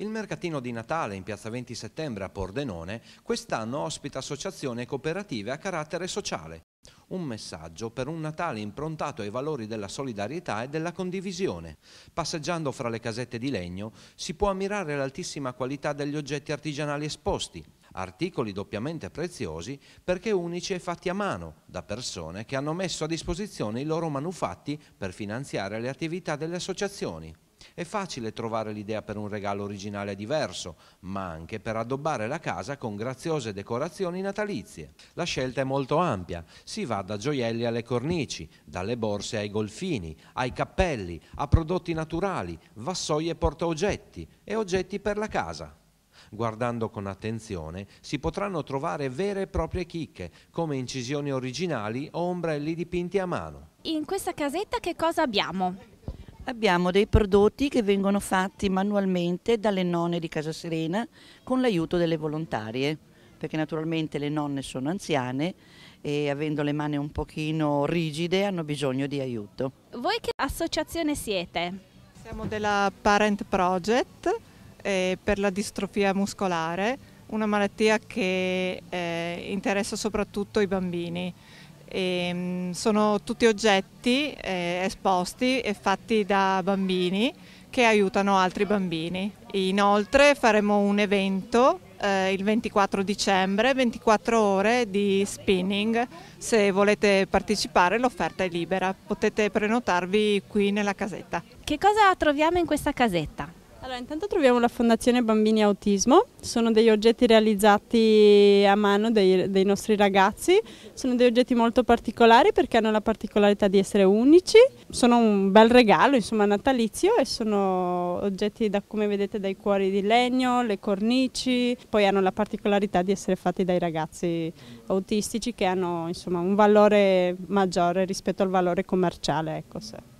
Il mercatino di Natale in piazza 20 settembre a Pordenone quest'anno ospita associazioni e cooperative a carattere sociale. Un messaggio per un Natale improntato ai valori della solidarietà e della condivisione. Passeggiando fra le casette di legno si può ammirare l'altissima qualità degli oggetti artigianali esposti, articoli doppiamente preziosi perché unici e fatti a mano da persone che hanno messo a disposizione i loro manufatti per finanziare le attività delle associazioni. È facile trovare l'idea per un regalo originale diverso, ma anche per addobbare la casa con graziose decorazioni natalizie. La scelta è molto ampia, si va da gioielli alle cornici, dalle borse ai golfini, ai cappelli, a prodotti naturali, vassoie e portaoggetti e oggetti per la casa. Guardando con attenzione si potranno trovare vere e proprie chicche, come incisioni originali o ombrelli dipinti a mano. In questa casetta che cosa abbiamo? abbiamo dei prodotti che vengono fatti manualmente dalle nonne di Casa Serena con l'aiuto delle volontarie, perché naturalmente le nonne sono anziane e avendo le mani un pochino rigide hanno bisogno di aiuto. Voi che associazione siete? Siamo della Parent Project eh, per la distrofia muscolare, una malattia che eh, interessa soprattutto i bambini. E ehm, sono tutti oggetti eh, esposti e fatti da bambini che aiutano altri bambini. Inoltre faremo un evento eh, il 24 dicembre, 24 ore di spinning. Se volete partecipare l'offerta è libera, potete prenotarvi qui nella casetta. Che cosa troviamo in questa casetta? Allora, intanto troviamo la Fondazione Bambini Autismo, sono degli oggetti realizzati a mano dei, dei, nostri ragazzi, sono degli oggetti molto particolari perché hanno la particolarità di essere unici, sono un bel regalo, insomma, natalizio e sono oggetti da, come vedete dai cuori di legno, le cornici, poi hanno la particolarità di essere fatti dai ragazzi autistici che hanno, insomma, un valore maggiore rispetto al valore commerciale, ecco.